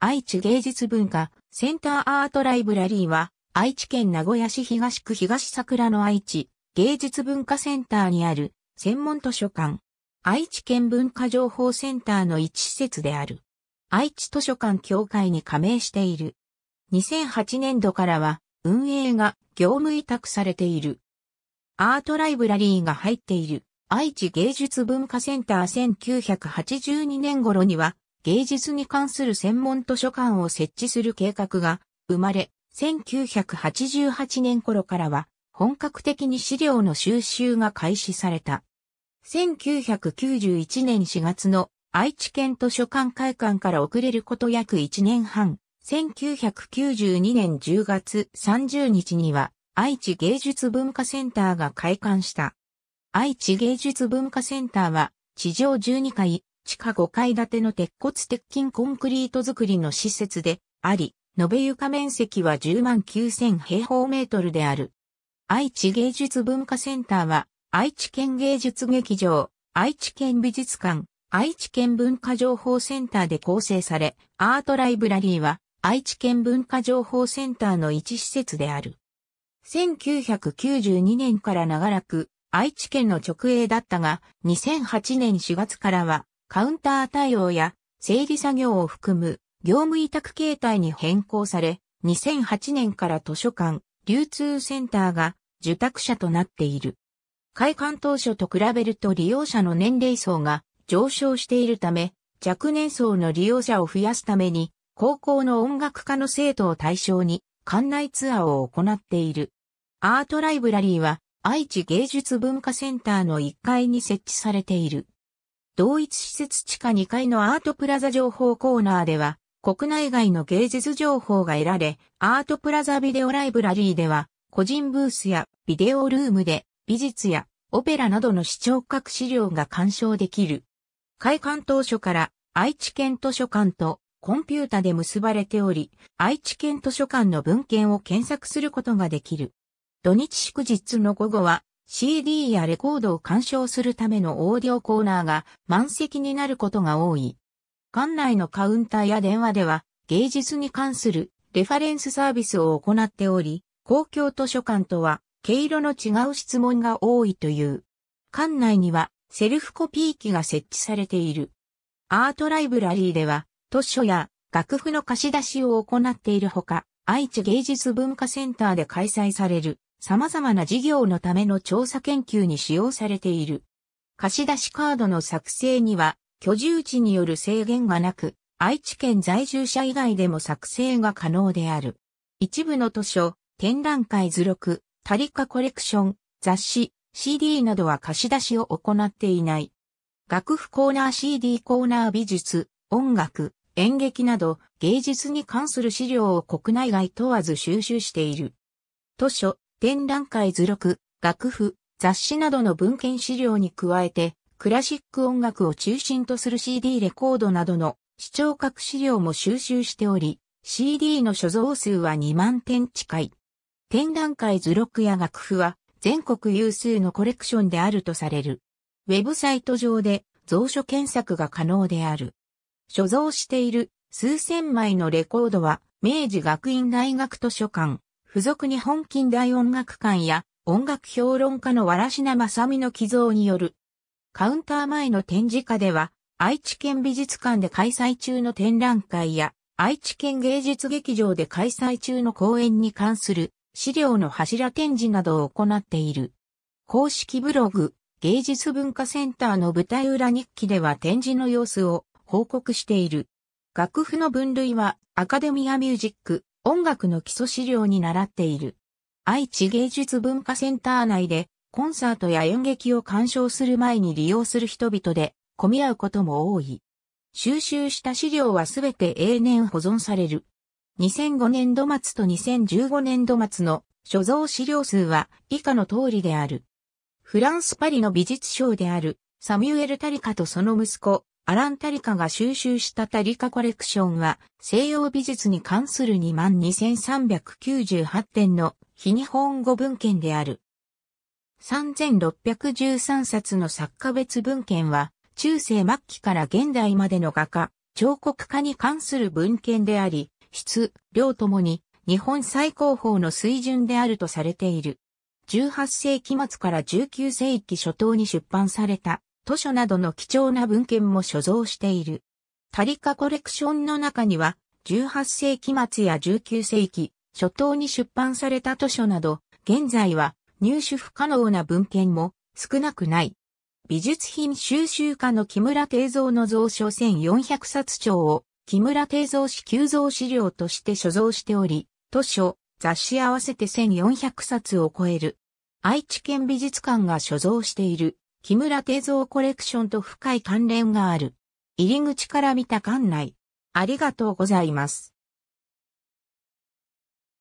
愛知芸術文化センターアートライブラリーは愛知県名古屋市東区東桜の愛知芸術文化センターにある専門図書館愛知県文化情報センターの一施設である愛知図書館協会に加盟している2008年度からは運営が業務委託されているアートライブラリーが入っている愛知芸術文化センター1982年頃には芸術に関する専門図書館を設置する計画が生まれ、1988年頃からは本格的に資料の収集が開始された。1991年4月の愛知県図書館会館から遅れること約1年半、1992年10月30日には愛知芸術文化センターが開館した。愛知芸術文化センターは地上12階、地下5階建ての鉄骨鉄筋コンクリート造りの施設であり、延べ床面積は10万9000平方メートルである。愛知芸術文化センターは、愛知県芸術劇場、愛知県美術館、愛知県文化情報センターで構成され、アートライブラリーは愛知県文化情報センターの一施設である。1992年から長らく愛知県の直営だったが、2008年4月からはカウンター対応や整理作業を含む業務委託形態に変更され、2008年から図書館、流通センターが受託者となっている。開館当初と比べると利用者の年齢層が上昇しているため、若年層の利用者を増やすために、高校の音楽科の生徒を対象に、館内ツアーを行っている。アートライブラリーは、愛知芸術文化センターの1階に設置されている。同一施設地下2階のアートプラザ情報コーナーでは、国内外の芸術情報が得られ、アートプラザビデオライブラリーでは、個人ブースやビデオルームで美術やオペラなどの視聴覚資料が鑑賞できる。開館当初から愛知県図書館とコンピュータで結ばれており、愛知県図書館の文献を検索することができる。土日祝日の午後は CD やレコードを鑑賞するためのオーディオコーナーが満席になることが多い。館内のカウンターや電話では芸術に関するレファレンスサービスを行っており、公共図書館とは毛色の違う質問が多いという。館内にはセルフコピー機が設置されている。アートライブラリーでは図書や楽譜の貸し出しを行っているほか、愛知芸術文化センターで開催される様々な事業のための調査研究に使用されている。貸出しカードの作成には、居住地による制限がなく、愛知県在住者以外でも作成が可能である。一部の図書、展覧会図録、タリカコレクション、雑誌、CD などは貸し出しを行っていない。楽譜コーナー CD コーナー美術、音楽、演劇など芸術に関する資料を国内外問わず収集している。図書、展覧会図録、楽譜、雑誌などの文献資料に加えて、クラシック音楽を中心とする CD レコードなどの視聴覚資料も収集しており、CD の所蔵数は2万点近い。展覧会図録や楽譜は全国有数のコレクションであるとされる。ウェブサイト上で蔵書検索が可能である。所蔵している数千枚のレコードは明治学院大学図書館、付属日本近代音楽館や音楽評論家のわらしなまさみの寄贈による。カウンター前の展示課では、愛知県美術館で開催中の展覧会や、愛知県芸術劇場で開催中の公演に関する資料の柱展示などを行っている。公式ブログ、芸術文化センターの舞台裏日記では展示の様子を報告している。楽譜の分類はアカデミアミュージック、音楽の基礎資料に習っている。愛知芸術文化センター内でコンサートや演劇を鑑賞する前に利用する人々で混み合うことも多い。収集した資料はすべて永年保存される。2005年度末と2015年度末の所蔵資料数は以下の通りである。フランス・パリの美術賞であるサミュエル・タリカとその息子、アラン・タリカが収集したタリカコレクションは、西洋美術に関する22,398点の非日本語文献である。3613冊の作家別文献は、中世末期から現代までの画家、彫刻家に関する文献であり、質、量ともに日本最高峰の水準であるとされている。18世紀末から19世紀初頭に出版された図書などの貴重な文献も所蔵している。タリカコレクションの中には、18世紀末や19世紀、初頭に出版された図書など、現在は入手不可能な文献も少なくない。美術品収集家の木村定蔵の蔵書1400冊帳を木村定蔵氏急蔵資料として所蔵しており、図書、雑誌合わせて1400冊を超える。愛知県美術館が所蔵している木村定蔵コレクションと深い関連がある。入り口から見た館内。ありがとうございます。